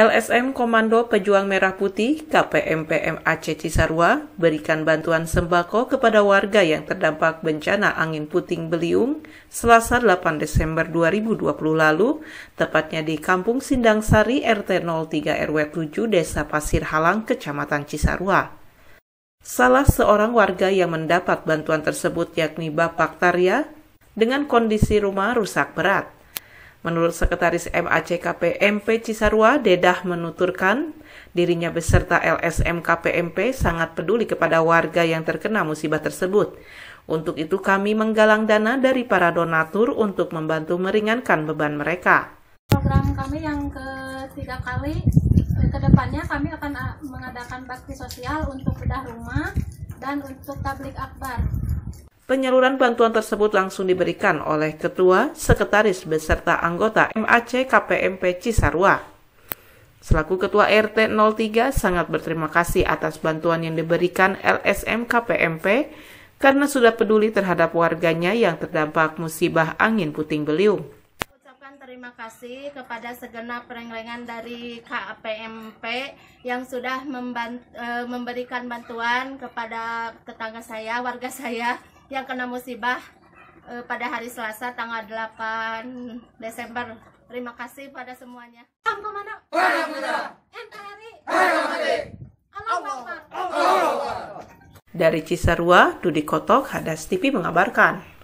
LSM Komando Pejuang Merah Putih KPMPM Aceh Cisarua berikan bantuan sembako kepada warga yang terdampak bencana angin puting beliung Selasa 8 Desember 2020 lalu, tepatnya di Kampung Sindang Sari RT 03 RW 7 Desa Pasir Halang, Kecamatan Cisarua. Salah seorang warga yang mendapat bantuan tersebut yakni Bapak Tarya dengan kondisi rumah rusak berat. Menurut Sekretaris MACKPMP Cisarua, Dedah menuturkan dirinya beserta LSM KPMP sangat peduli kepada warga yang terkena musibah tersebut. Untuk itu kami menggalang dana dari para donatur untuk membantu meringankan beban mereka. Program kami yang ketiga kali kedepannya kami akan ah, mengadakan bakti sosial untuk bedah rumah dan untuk tablik akbar Penyaluran bantuan tersebut langsung diberikan oleh Ketua, Sekretaris, beserta anggota MAC KPMP Cisarua. Selaku Ketua RT 03 sangat berterima kasih atas bantuan yang diberikan LSM KPMP karena sudah peduli terhadap warganya yang terdampak musibah angin puting beliung. Ucapkan terima kasih kepada segenap perenggengan dari KPMP yang sudah eh, memberikan bantuan kepada tetangga saya, warga saya yang kena musibah uh, pada hari Selasa tanggal 8 Desember. Terima kasih pada semuanya. Dari Cisarua, Dudi Kotok, Hadas TV mengabarkan.